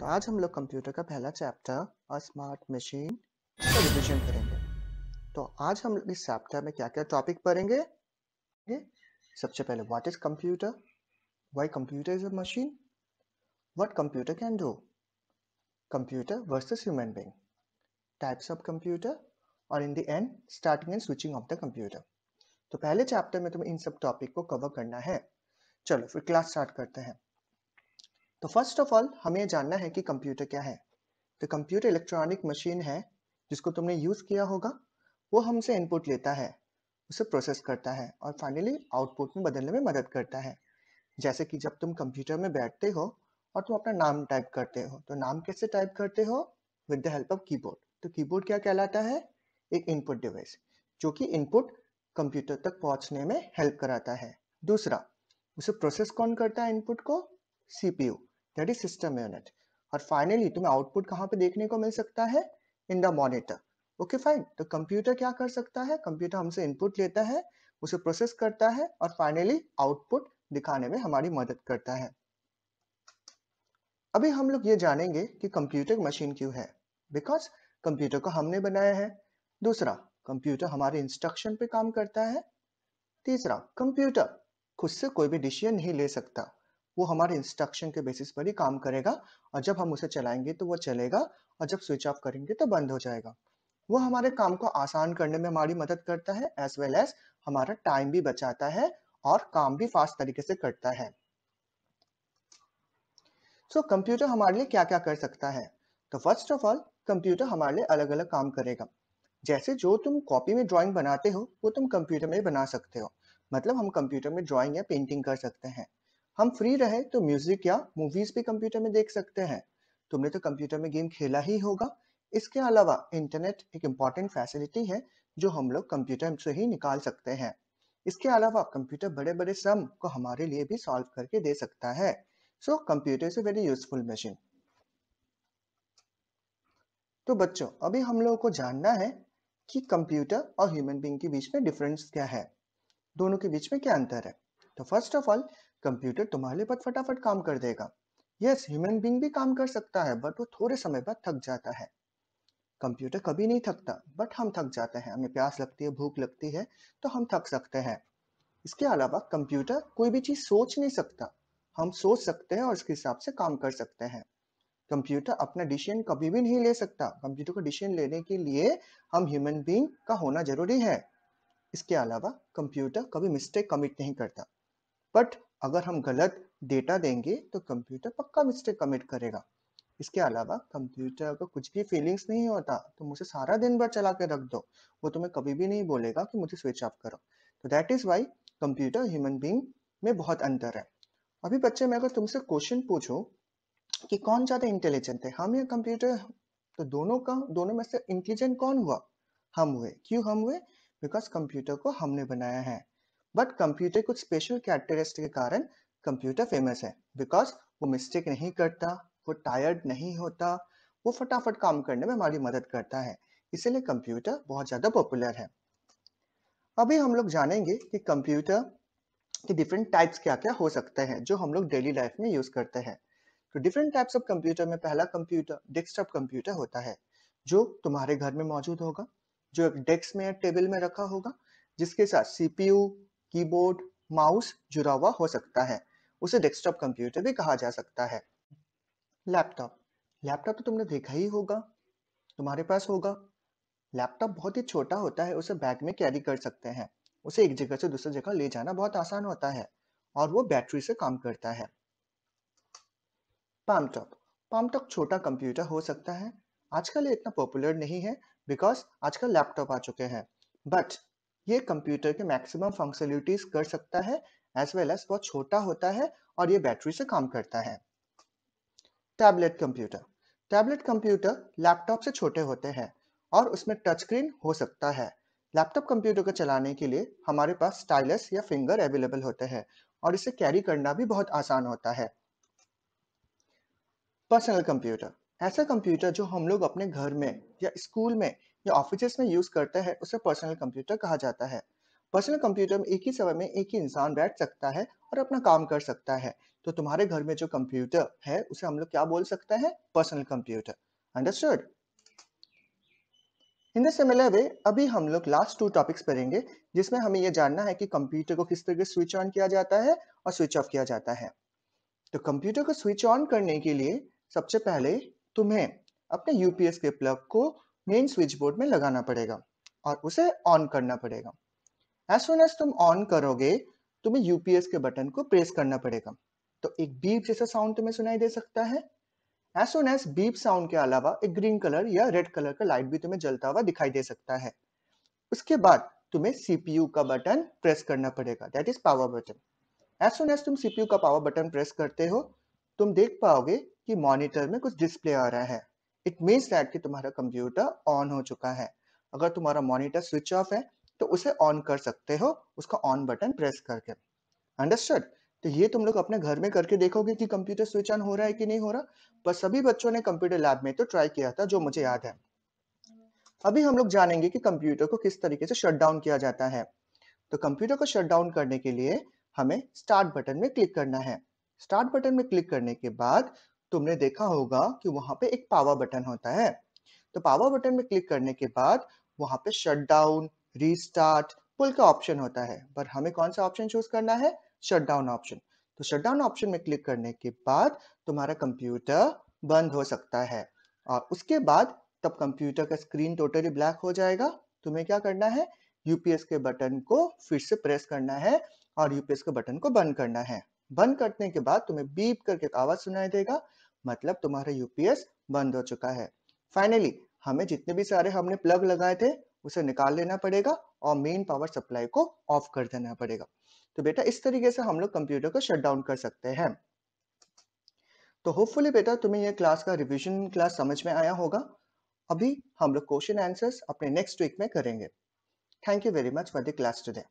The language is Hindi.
तो आज हम लोग कंप्यूटर का पहला चैप्टर और स्मार्ट मशीन का रिविजन करेंगे तो आज हम इस चैप्टर में क्या क्या टॉपिक पढ़ेंगे सबसे पहले what is computer why computer is a machine what computer can do computer versus human being types of computer और in the end starting and switching off the computer तो पहले चैप्टर में तुम्हें इन सब टॉपिक को कवर करना है चलो फिर क्लास स्टार्ट करते हैं तो फर्स्ट ऑफ ऑल हमें जानना है कि कंप्यूटर क्या है तो कंप्यूटर इलेक्ट्रॉनिक मशीन है जिसको तुमने यूज़ किया होगा वो हमसे इनपुट लेता है उसे प्रोसेस करता है और फाइनली आउटपुट में बदलने में मदद करता है जैसे कि जब तुम कंप्यूटर में बैठते हो और तुम अपना नाम टाइप करते हो तो नाम कैसे टाइप करते हो with the help of keyboard तो कीबोर्ड क्या कहलाता है एक इनपुट डिवाइस जो कि इनपुट कंप्यूटर तक पहुंचने में हेल्प कराता है दूसरा उसे प्रोसेस कौन करता है इनपुट को CPU that is system unit और फाइनली तुम्हें आउटपुट कहाँ पे देखने को मिल सकता है in the monitor okay fine तो कंप्यूटर क्या कर सकता है कंप्यूटर हमसे इनपुट लेता है उसे प्रोसेस करता है और फाइनली आउटपुट दिखाने में हमारी मदद करता है अभी हम लोग ये जानेंगे कि कंप्यूटर मशीन क्यों है बिकॉज कंप्यूटर को हमने बनाया है दूसरा कंप्यूटर हमारे इंस्ट्रक्शन पे काम करता है तीसरा कंप्यूटर खुद से कोई भी डिसीजन नहीं ले सकता वो हमारे इंस्ट्रक्शन के बेसिस पर ही काम करेगा और जब हम उसे चलाएंगे तो वो चलेगा और जब स्विच ऑफ करेंगे तो बंद हो जाएगा वो हमारे काम को आसान करने में हमारी मदद करता है एज वेल एज हमारा टाइम भी बचाता है और काम भी फास्ट तरीके से करता है सो so, कंप्यूटर हमारे लिए क्या क्या कर सकता है तो फर्स्ट ऑफ ऑल कंप्यूटर हमारे लिए अलग अलग काम करेगा जैसे जो तुम कॉपी में ड्राइंग बनाते हो वो तुम कंप्यूटर में बना सकते हो मतलब हम कंप्यूटर में ड्राइंग या पेंटिंग कर सकते हैं हम फ्री रहे तो म्यूजिक या मूवीज भी कंप्यूटर में देख सकते हैं तुमने तो कंप्यूटर में गेम खेला ही होगा इसके अलावा इंटरनेट एक इम्पॉर्टेंट फैसिलिटी है जो हम लोग कंप्यूटर से ही निकाल सकते हैं इसके अलावा कंप्यूटर बड़े बड़े सम को हमारे लिए भी सॉल्व करके दे सकता है so computer is very useful machine तो बच्चों अभी हम लोगों को जानना है कि कंप्यूटर और ह्यूमन बींग के बीच में डिफरेंस क्या है दोनों के बीच में क्या अंतर है तो फर्स्ट ऑफ ऑल कंप्यूटर तुम्हारे बहुत फटाफट काम कर देगा यस ह्यूमन बींग भी काम कर सकता है बट वो थोड़े समय बाद थक जाता है कंप्यूटर कभी नहीं थकता बट हम थक जाते हैं हमें प्यास लगती है भूख लगती है तो हम थक सकते हैं इसके अलावा कंप्यूटर कोई भी चीज़ सोच नहीं सकता हम सोच सकते हैं और उसके हिसाब से काम कर सकते हैं कंप्यूटर अपना डिसीजन कभी भी नहीं ले सकता कंप्यूटर को डिसीजन लेने के लिए हम ह्यूमन बींग का होना जरूरी है इसके अलावा कंप्यूटर कभी मिस्टेक कमिट नहीं करता बट अगर हम गलत डेटा देंगे तो कंप्यूटर पक्का मिस्टेक कमिट करेगा इसके अलावा कंप्यूटर का कुछ भी फीलिंग्स नहीं होता तो मुझे सारा दिन भर चला के रख दो वो तुम्हें कभी भी नहीं बोलेगा कि मुझे स्विच ऑफ करो तो that is why computer human being में बहुत अंतर है अभी बच्चे मैं अगर तुमसे क्वेश्चन पूछो कि कौन ज़्यादा इंटेलिजेंट है हम या कंप्यूटर तो दोनों का दोनों में से इंटेलिजेंट कौन हुआ हम हुए क्यों हम हुए बिकॉज कंप्यूटर को हमने बनाया है बट कंप्यूटर कुछ स्पेशल कैरेक्टरिस्टिक के कारण कंप्यूटर फेमस है बिकॉज वो मिस्टेक नहीं करता वो टायर्ड नहीं होता वो फटाफट काम करने में हमारी मदद करता है इसीलिए कंप्यूटर बहुत ज़्यादा पॉपुलर है अभी हम लोग जानेंगे कि कंप्यूटर के डिफरेंट टाइप्स क्या क्या हो सकते हैं जो हम लोग डेली लाइफ में यूज़ करते हैं तो डिफरेंट टाइप्स ऑफ कंप्यूटर में पहला कंप्यूटर डेस्कटॉप कंप्यूटर होता है जो तुम्हारे घर में मौजूद होगा जो एक डेस्क में या टेबल में रखा होगा जिसके साथ सीपीयू कीबोर्ड माउस जुड़ा हुआ हो सकता है उसे डेस्कटॉप कंप्यूटर भी कहा जा सकता है लैपटॉप लैपटॉप तो तुमने देखा ही होगा तुम्हारे पास होगा लैपटॉप बहुत ही छोटा होता है उसे बैग में कैरी कर सकते हैं उसे एक जगह से दूसरी जगह ले जाना बहुत आसान होता है और वो बैटरी से काम करता है पामटॉप पामटॉप छोटा कंप्यूटर हो सकता है आजकल ये इतना पॉपुलर नहीं है बिकॉज आजकल लैपटॉप आ चुके हैं बट ये कंप्यूटर के मैक्सिमम फंक्शनलिटीज कर सकता है एज वेल एज बहुत छोटा होता है और ये बैटरी से काम करता है tablet computer tablet computer laptop से छोटे होते हैं और उसमें टच स्क्रीन हो सकता है लैपटॉप कंप्यूटर को चलाने के लिए हमारे पास स्टाइलस या फिंगर अवेलेबल होते हैं और इसे कैरी करना भी बहुत आसान होता है पर्सनल कंप्यूटर ऐसा कंप्यूटर जो हम लोग अपने घर में या स्कूल में या ऑफिस में यूज करता है उसे पर्सनल कंप्यूटर कहा जाता है पर्सनल कंप्यूटर में एक ही समय में एक ही इंसान बैठ सकता है और अपना काम कर सकता है तो तुम्हारे घर में जो कंप्यूटर है उसे हम लोग क्या बोल सकते हैं personal computer understood in the similar way अभी हम लोग लास्ट टू टॉपिक्स पढ़ेंगे जिसमें हमें यह जानना है कि कंप्यूटर को किस तरह स्विच ऑन किया जाता है और स्विच ऑफ किया जाता है तो कंप्यूटर को स्विच ऑन करने के लिए सबसे पहले तुम्हें अपने यूपीएस के प्लग को मेन स्विच बोर्ड में लगाना पड़ेगा और उसे ऑन करना पड़ेगा एज सुन एज तुम ऑन करोगे तुम्हें यूपीएस के बटन को प्रेस करना पड़ेगा तो एक बीप जैसा साउंड तुम्हें सुनाई दे सकता है as soon as beep sound के अलावा एक ग्रीन कलर या रेड कलर का लाइट भी तुम्हें जलता हुआ दिखाई दे सकता है उसके बाद तुम्हें सीपीयू का बटन प्रेस करना पड़ेगा that is power button as soon as तुम सीपीयू का पावर बटन प्रेस करते हो तुम देख पाओगे कि मॉनिटर में कुछ डिस्प्ले आ रहा है इट मीन्स दैट कि तुम्हारा कंप्यूटर ऑन हो चुका है अगर तुम्हारा मॉनिटर स्विच ऑफ है तो उसे ऑन कर सकते हो उसका ऑन बटन प्रेस करके अंडरस्टूड तो ये तुम लोग अपने घर में करके देखोगे कि कंप्यूटर स्विच ऑन हो रहा है कि नहीं हो रहा पर सभी बच्चों ने कंप्यूटर लैब में तो ट्राई किया था जो मुझे याद है अभी हम लोग जानेंगे कि कंप्यूटर को किस तरीके से शट डाउन किया जाता है तो कंप्यूटर को शट डाउन करने के लिए हमें स्टार्ट बटन में क्लिक करना है स्टार्ट बटन में क्लिक करने के बाद तुमने देखा होगा कि वहां पे एक पावर बटन होता है तो पावर बटन में क्लिक करने के बाद वहां पे शट डाउन रीस्टार्ट पुल का ऑप्शन होता है पर हमें कौन सा ऑप्शन चूज करना है शट डाउन ऑप्शन तो शट डाउन ऑप्शन में क्लिक करने के बाद तुम्हारा कंप्यूटर बंद हो सकता है और उसके बाद तब कंप्यूटर का स्क्रीन टोटली ब्लैक हो जाएगा तुम्हें क्या करना है यूपीएस के बटन को फिर से प्रेस करना है और यूपीएस के बटन को बंद करना है बंद करने के बाद तुम्हें बीप करके आवाज सुनाई देगा मतलब तुम्हारा यूपीएस बंद हो चुका है फाइनली हमें जितने भी सारे हमने प्लग लगाए थे उसे निकाल लेना पड़ेगा और मेन पावर सप्लाई को ऑफ कर देना पड़ेगा तो बेटा इस तरीके से हम लोग कंप्यूटर को शट डाउन कर सकते हैं तो होपफुली बेटा तुम्हें यह क्लास का रिविजन क्लास समझ में आया होगा अभी हम लोग क्वेश्चन आंसर्स अपने नेक्स्ट वीक में करेंगे thank you very much for the class today